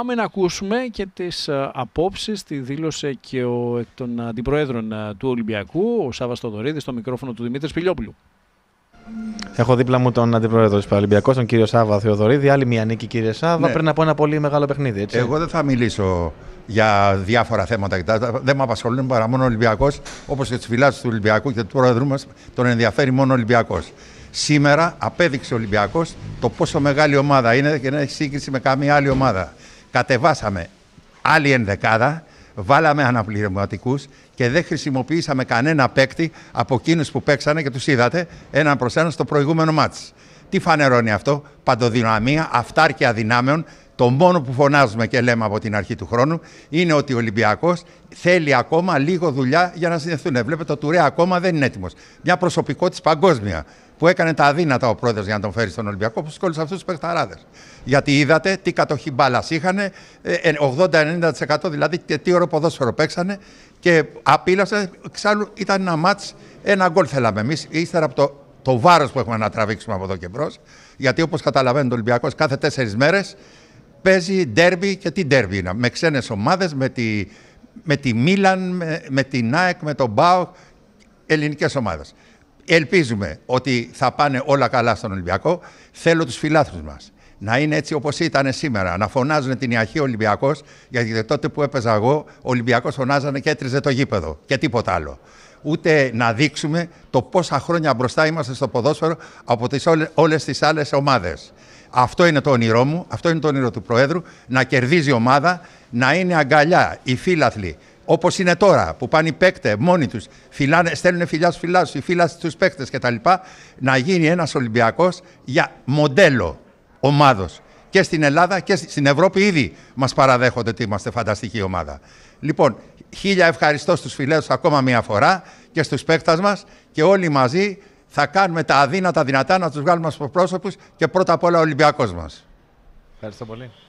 Πάμε να ακούσουμε και τις ε, απόψεις, τη δήλωσε και ο, εκ των αντιπροέδρων ε, του Ολυμπιακού, ο Σάββας Θοδωρίδης, στο μικρόφωνο του Δημήτρης Πιλιόπουλου. Έχω δίπλα μου τον αντιπρόεδρο της ολυμπιακού, τον κύριο Σάβα Θεοδωρίδη. Άλλη μια νίκη, κύριε Σάβα, ναι. πριν από ένα πολύ μεγάλο παιχνίδι. Έτσι. Εγώ δεν θα μιλήσω για διάφορα θέματα. Δεν με απασχολούν παρά μόνο ο Ολυμπιακός, όπως και τις φυλάσει του Ολυμπιακού και του πρόεδρου μας, τον ενδιαφέρει μόνο ο Ολυμπιακός. Σήμερα απέδειξε ο Ολυμπιακός το πόσο μεγάλη ομάδα είναι και δεν έχει σύγκριση με καμία άλλη ομάδα κατεβάσαμε άλλη ενδεκάδα, βάλαμε αναπληρωματικούς και δεν χρησιμοποιήσαμε κανένα παίκτη από εκείνους που παίξανε και τους είδατε έναν προς έναν στο προηγούμενο μάτς. Τι φανερώνει αυτό, παντοδυναμία, αυτάρκεια δυνάμεων, το μόνο που φωνάζουμε και λέμε από την αρχή του χρόνου είναι ότι ο Ολυμπιακός θέλει ακόμα λίγο δουλειά για να συνδεθούν. Ε, βλέπετε, το Τουρέα ακόμα δεν είναι έτοιμος. Μια προσωπικότητα παγκόσμια που έκανε τα αδύνατα ο πρόεδρος για να τον φέρει στον Ολυμπιακό, που και αυτούς τους παιχταράδε. Γιατί είδατε τι κατοχή μπάλας είχαν, 80-90% δηλαδή, και τι ωραίο ποδόσφαιρο παίξανε και απείλασε. Εξάλλου ήταν ένα μάτ, ένα γκολ θέλαμε εμείς, ύστερα από το, το βάρος που έχουμε να τραβήξουμε από εδώ και μπρος. Γιατί όπως καταλαβαίνετε, ο Ολυμπιακός κάθε τέσσερις μέρες παίζει ντέρμπι και τι ντέρμπι είναι. Με ξένες ομάδες, με τη, με τη Μίλαν, με, την ΑΕΚ, με τον Μπάου, ελληνικές ομάδες ελπίζουμε ότι θα πάνε όλα καλά στον Ολυμπιακό. Θέλω τους φιλάθλους μας να είναι έτσι όπως ήταν σήμερα, να φωνάζουν την Ιαχή Ολυμπιακός, γιατί τότε που έπαιζα εγώ, ο Ολυμπιακός φωνάζανε και έτριζε το γήπεδο και τίποτα άλλο. Ούτε να δείξουμε το πόσα χρόνια μπροστά είμαστε στο ποδόσφαιρο από τις όλες, όλες τις άλλες ομάδες. Αυτό είναι το όνειρό μου, αυτό είναι το όνειρο του Προέδρου, να κερδίζει η ομάδα, να είναι αγκαλιά οι φίλαθλοι Όπως είναι τώρα, που πάνε οι παίκτες μόνοι τους, στέλνουν φιλιά στους φιλά του, οι φίλα στους παίκτες κτλ. Να γίνει ένας Ολυμπιακός για μοντέλο ομάδος. Και στην Ελλάδα και στην Ευρώπη ήδη μας παραδέχονται ότι είμαστε φανταστική ομάδα. Λοιπόν, χίλια ευχαριστώ στους φιλέους ακόμα μία φορά και στους παίκτες μας και όλοι μαζί θα κάνουμε τα αδύνατα δυνατά να τους βγάλουμε στους πρόσωπους και πρώτα απ' όλα ο Ολυμπιακός μας. Ευχαριστώ πολύ.